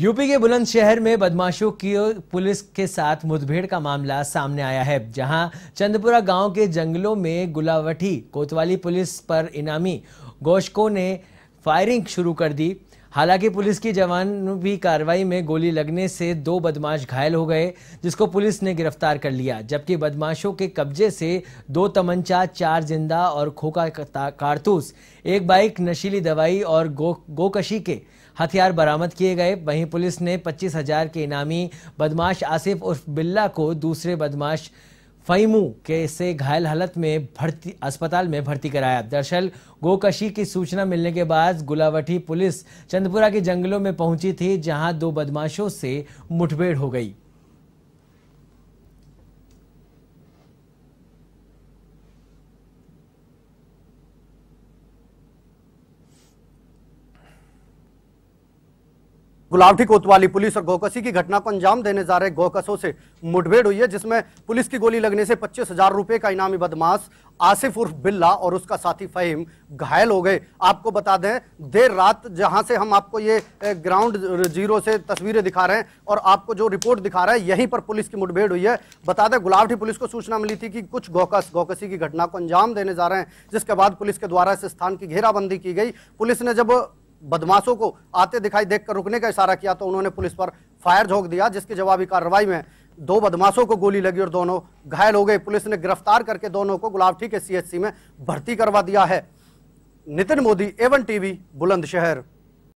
UP के बुलंदशहर में बदमाशों की पुलिस के साथ मुठभेड़ का मामला सामने आया है जहां चंदपुरा गांव के जंगलों में गुलावटी कोतवाली पुलिस पर इनामी गोशकों ने फायरिंग शुरू कर दी हालांकि पुलिस की जवान भी कार्रवाई में गोली लगने से दो बदमाश घायल हो गए जिसको पुलिस ने गिरफ्तार कर लिया जबकि बदमाशों के कब्जे से दो तमंचा चार जिंदा और खोखा कारतूस एक बाइक नशीली दवाई और गो गोकशी के हथियार बरामद किए गए वहीं पुलिस ने पच्चीस हजार के इनामी बदमाश आसिफ उर्फ बिल्ला को दूसरे बदमाश फईमू के से घायल हालत में भर्ती अस्पताल में भर्ती कराया दरअसल गोकशी की सूचना मिलने के बाद गुलावटी पुलिस चंदपुरा के जंगलों में पहुंची थी जहां दो बदमाशों से मुठभेड़ हो गई गुलावटी कोतवाली पुलिस और गोकसी की घटना को अंजाम देने जा रहे गोकसों से मुठभेड़ हुई है जिसमें पुलिस की गोली लगने से पच्चीस हजार रुपए का इनामी बदमाश आसिफ उर्फ बिल्ला और उसका साथी फहीम घायल हो गए आपको बता दें देर रात जहां से हम आपको ये ग्राउंड जीरो से तस्वीरें दिखा रहे हैं और आपको जो रिपोर्ट दिखा रहा है यहीं पर पुलिस की मुठभेड़ हुई है बता दें गुलावटी पुलिस को सूचना मिली थी कि कुछ गौकस गौकसी की घटना को अंजाम देने जा रहे हैं जिसके बाद पुलिस के द्वारा इस स्थान की घेराबंदी की गई पुलिस ने जब बदमाशों को आते दिखाई देखकर रुकने का इशारा किया तो उन्होंने पुलिस पर फायर झोंक दिया जिसके जवाबी कार्रवाई में दो बदमाशों को गोली लगी और दोनों घायल हो गए पुलिस ने गिरफ्तार करके दोनों को गुलावठी के सीएससी में भर्ती करवा दिया है नितिन मोदी एवन टीवी बुलंदशहर